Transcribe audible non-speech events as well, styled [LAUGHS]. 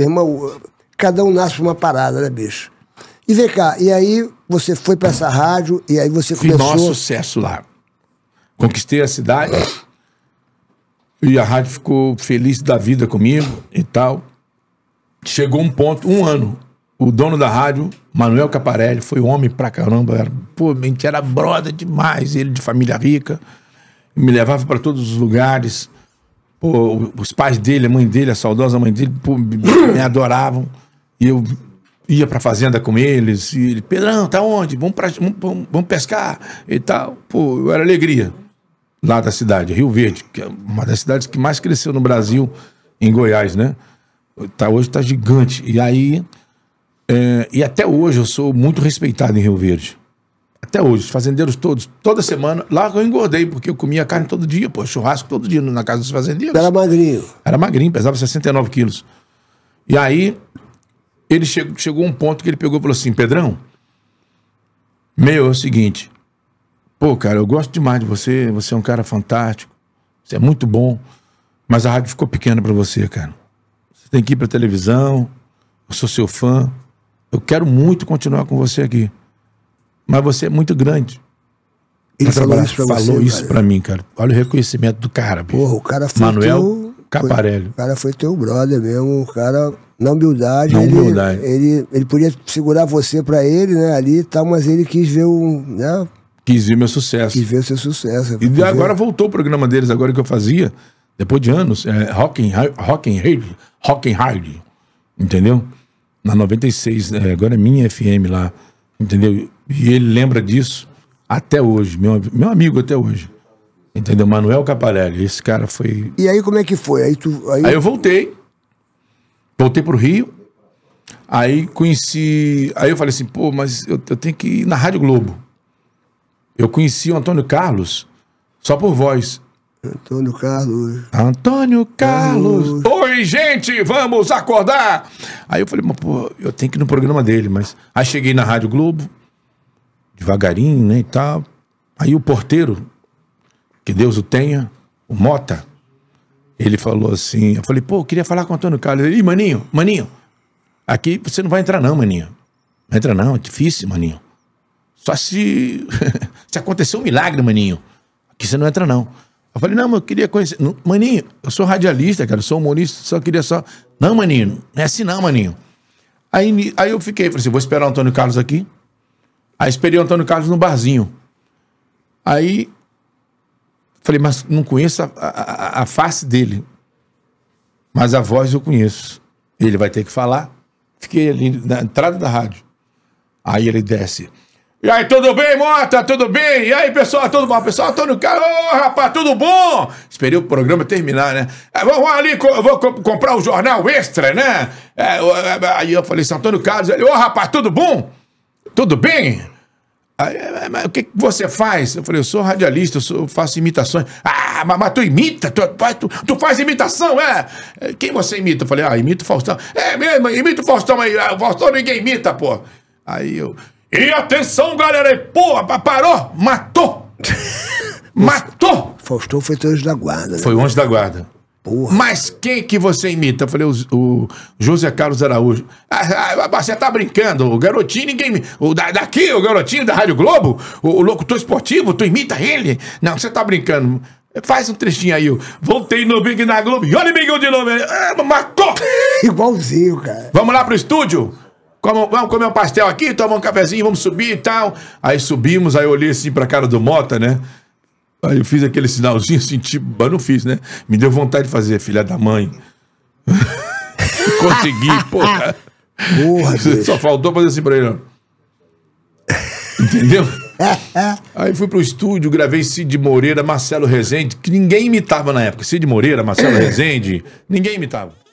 irmão, cada um nasce uma parada, né, bicho? E vem cá, e aí você foi pra essa rádio, e aí você Fiz começou... nosso sucesso lá. Conquistei a cidade, e a rádio ficou feliz da vida comigo e tal. Chegou um ponto, um ano, o dono da rádio, Manuel Caparelli, foi homem pra caramba, era, pô, a era broda demais, ele de família rica, me levava para todos os lugares, Pô, os pais dele, a mãe dele, a saudosa mãe dele, pô, me adoravam. E eu ia pra fazenda com eles. E ele, Pedrão, tá onde? Vamos, pra, vamos, vamos pescar e tal. Pô, eu era alegria lá da cidade, Rio Verde, que é uma das cidades que mais cresceu no Brasil, em Goiás, né? Tá, hoje tá gigante. E aí. É, e até hoje eu sou muito respeitado em Rio Verde. Até hoje, os fazendeiros todos, toda semana. Lá eu engordei, porque eu comia carne todo dia, pô, churrasco todo dia na casa dos fazendeiros. Era magrinho. Era magrinho, pesava 69 quilos. E aí, ele chegou, chegou um ponto que ele pegou e falou assim: Pedrão, meu, é o seguinte. Pô, cara, eu gosto demais de você, você é um cara fantástico, você é muito bom, mas a rádio ficou pequena para você, cara. Você tem que ir pra televisão, eu sou seu fã, eu quero muito continuar com você aqui mas você é muito grande. Ele falou isso pra falou você. Falou isso cara. pra mim, cara. Olha o reconhecimento do cara, bicho. Porra, o cara foi Manuel teu, Caparelli. Foi, o cara foi teu brother mesmo. O cara, na humildade. Na humildade. Ele, ele, podia segurar você pra ele, né, ali e tal, mas ele quis ver um. Né, quis ver meu sucesso. Quis ver seu sucesso. E agora voltou o programa deles, agora que eu fazia, depois de anos, é, Rock and Hard, Rock and Hard, entendeu? Na 96, é, agora é minha FM lá. Entendeu? E ele lembra disso até hoje, meu, meu amigo até hoje. Entendeu? Manuel Caparelli, esse cara foi. E aí como é que foi? Aí, tu, aí... aí eu voltei. Voltei pro Rio. Aí conheci. Aí eu falei assim, pô, mas eu, eu tenho que ir na Rádio Globo. Eu conheci o Antônio Carlos só por voz. Antônio Carlos. Antônio Carlos. Carlos. Oi, gente, vamos acordar. Aí eu falei, mas, pô, eu tenho que ir no programa dele, mas. Aí cheguei na Rádio Globo, devagarinho, né, e tal. Aí o porteiro, que Deus o tenha, o Mota, ele falou assim: eu falei, pô, eu queria falar com o Antônio Carlos. Ele, maninho, maninho, aqui você não vai entrar, não, maninho. Não entra, não, é difícil, maninho. Só se. [LAUGHS] se acontecer um milagre, maninho. Aqui você não entra, não. Eu falei, não, mas eu queria conhecer. Maninho, eu sou radialista, cara, sou humorista, só queria só. Não, maninho, não é assim não, maninho. Aí, aí eu fiquei, falei assim, vou esperar o Antônio Carlos aqui. Aí esperei o Antônio Carlos no barzinho. Aí falei, mas não conheço a, a, a face dele. Mas a voz eu conheço. Ele vai ter que falar. Fiquei ali na entrada da rádio. Aí ele desce. E aí, tudo bem, Mota? Tudo bem? E aí, pessoal? Tudo bom? Pessoal, tô no carro. Ô, rapaz, tudo bom? Esperei o programa terminar, né? É, vamos ali, co vou co comprar o um jornal extra, né? É, é, é, aí eu falei, São Antônio Carlos. Ele, ô, rapaz, tudo bom? Tudo bem? Aí, é, mas o que você faz? Eu falei, eu sou radialista, eu, sou, eu faço imitações. Ah, mas, mas tu imita? Tu, tu, tu, faz imitação, é? Quem você imita? Eu falei, ah, imito Faustão. É mesmo, imito Faustão aí. Ah, Faustão ninguém imita, pô. Aí eu... E atenção, galera! E, porra, parou! Matou! [LAUGHS] matou! Faustão foi o anjo da guarda, né? Foi o anjo da guarda. Porra. Mas quem que você imita? Eu falei, o, o José Carlos Araújo. Ah, ah, ah você tá brincando, o garotinho, ninguém. O, da, daqui, o garotinho da Rádio Globo, o, o locutor esportivo, tu imita ele? Não, você tá brincando. Faz um trechinho aí, eu. voltei no Big na Globo, e olha o Miguel de novo. Ah, matou! [LAUGHS] Igualzinho, cara. Vamos lá pro estúdio? Como, vamos comer um pastel aqui, tomar um cafezinho, vamos subir e tal. Aí subimos, aí eu olhei assim pra cara do Mota, né? Aí eu fiz aquele sinalzinho assim, tipo, mas não fiz, né? Me deu vontade de fazer, filha da mãe. [LAUGHS] Consegui, [LAUGHS] porra. Porra, [LAUGHS] Só faltou fazer assim pra ele, ó. Entendeu? Aí fui pro estúdio, gravei Cid Moreira, Marcelo Rezende, que ninguém imitava na época. Cid Moreira, Marcelo [CLEARS THROAT] Rezende, ninguém imitava.